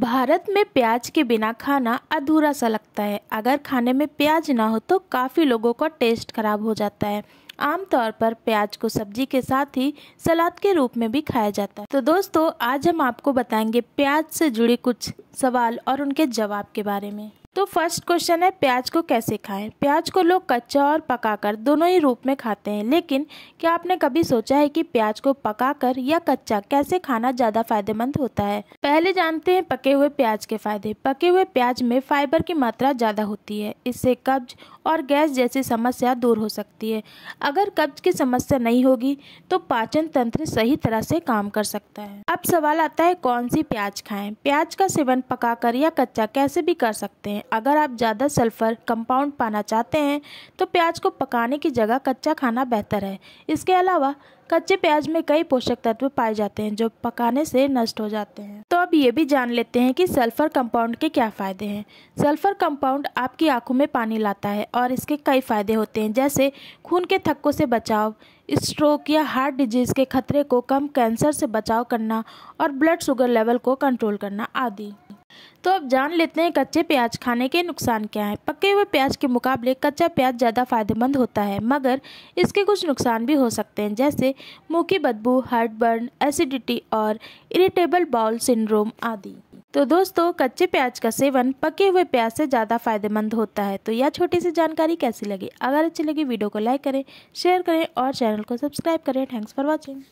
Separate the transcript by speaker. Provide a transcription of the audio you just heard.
Speaker 1: भारत में प्याज के बिना खाना अधूरा सा लगता है अगर खाने में प्याज ना हो तो काफ़ी लोगों का टेस्ट खराब हो जाता है आमतौर पर प्याज को सब्जी के साथ ही सलाद के रूप में भी खाया जाता है तो दोस्तों आज हम आपको बताएंगे प्याज से जुड़े कुछ सवाल और उनके जवाब के बारे में तो फर्स्ट क्वेश्चन है प्याज को कैसे खाएं प्याज को लोग कच्चा और पकाकर दोनों ही रूप में खाते हैं लेकिन क्या आपने कभी सोचा है कि प्याज को पकाकर या कच्चा कैसे खाना ज़्यादा फायदेमंद होता है पहले जानते हैं पके हुए प्याज के फायदे पके हुए प्याज में फाइबर की मात्रा ज़्यादा होती है इससे कब्ज और गैस जैसी समस्या दूर हो सकती है अगर कब्ज की समस्या नहीं होगी तो पाचन तंत्र सही तरह से काम कर सकता है अब सवाल आता है कौन सी प्याज खाएं प्याज का सेवन पकाकर या कच्चा कैसे भी कर सकते हैं अगर आप ज़्यादा सल्फ़र कंपाउंड पाना चाहते हैं तो प्याज को पकाने की जगह कच्चा खाना बेहतर है इसके अलावा कच्चे प्याज में कई पोषक तत्व पाए जाते हैं जो पकाने से नष्ट हो जाते हैं तो अब ये भी जान लेते हैं कि सल्फर कंपाउंड के क्या फ़ायदे हैं सल्फर कंपाउंड आपकी आंखों में पानी लाता है और इसके कई फ़ायदे होते हैं जैसे खून के थक्कों से बचाव स्ट्रोक या हार्ट डिजीज़ के खतरे को कम कैंसर से बचाव करना और ब्लड शुगर लेवल को कंट्रोल करना आदि तो अब जान लेते हैं कच्चे प्याज खाने के नुकसान क्या हैं पके हुए प्याज के मुकाबले कच्चा प्याज ज़्यादा फायदेमंद होता है मगर इसके कुछ नुकसान भी हो सकते हैं जैसे मुँह की बदबू हार्ट बर्न एसिडिटी और इरिटेबल बाउल सिंड्रोम आदि तो दोस्तों कच्चे प्याज का सेवन पके हुए प्याज से ज़्यादा फायदेमंद होता है तो यह छोटी सी जानकारी कैसी लगी अगर अच्छी लगी वीडियो को लाइक करें शेयर करें और चैनल को सब्सक्राइब करें थैंक्स फॉर वॉचिंग